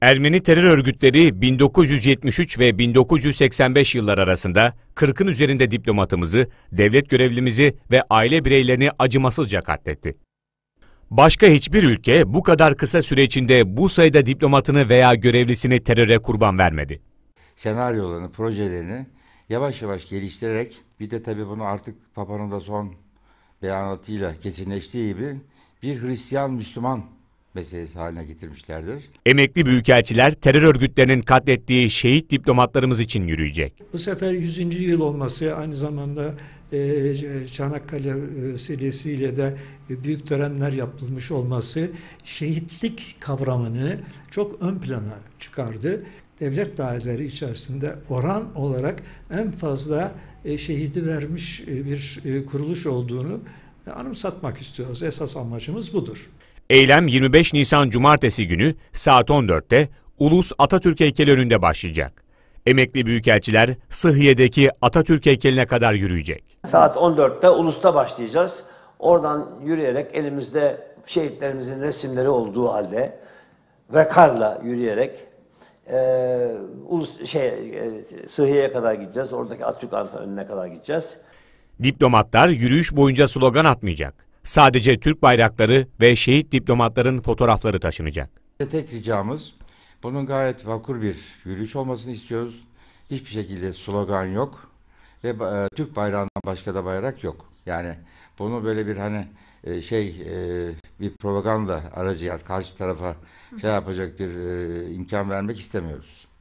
Ermeni terör örgütleri 1973 ve 1985 yıllar arasında 40'ın üzerinde diplomatımızı, devlet görevlimizi ve aile bireylerini acımasızca katletti. Başka hiçbir ülke bu kadar kısa süre içinde bu sayıda diplomatını veya görevlisini teröre kurban vermedi. Senaryolarını, projelerini yavaş yavaş geliştirerek bir de tabii bunu artık Papa'nın da son beyanatıyla kesinleştiği gibi bir Hristiyan Müslüman meselesi haline getirmişlerdir. Emekli büyükelçiler terör örgütlerinin katlettiği şehit diplomatlarımız için yürüyecek. Bu sefer 100. yıl olması aynı zamanda e, Çanakkale e, serisiyle de büyük törenler yapılmış olması şehitlik kavramını çok ön plana çıkardı. Devlet daireleri içerisinde oran olarak en fazla e, şehidi vermiş bir kuruluş olduğunu e, anımsatmak istiyoruz. Esas amacımız budur. Eylem 25 Nisan Cumartesi günü saat 14'te Ulus Atatürk heykeli önünde başlayacak. Emekli büyükelçiler Sıhhiye'deki Atatürk heykeline kadar yürüyecek. Saat 14'te Ulus'ta başlayacağız. Oradan yürüyerek elimizde şehitlerimizin resimleri olduğu halde ve karla yürüyerek e, ulus şey e, Sıhhiye'ye kadar gideceğiz. Oradaki Atatürk Anıtı'nın önüne kadar gideceğiz. Diplomatlar yürüyüş boyunca slogan atmayacak. Sadece Türk bayrakları ve şehit diplomatların fotoğrafları taşınacak. Tek ricamız bunun gayet vakur bir yürüyüş olmasını istiyoruz. Hiçbir şekilde slogan yok ve e, Türk bayrağından başka da bayrak yok. Yani bunu böyle bir hani e, şey e, bir propaganda aracı yani karşı tarafa şey yapacak bir e, imkan vermek istemiyoruz.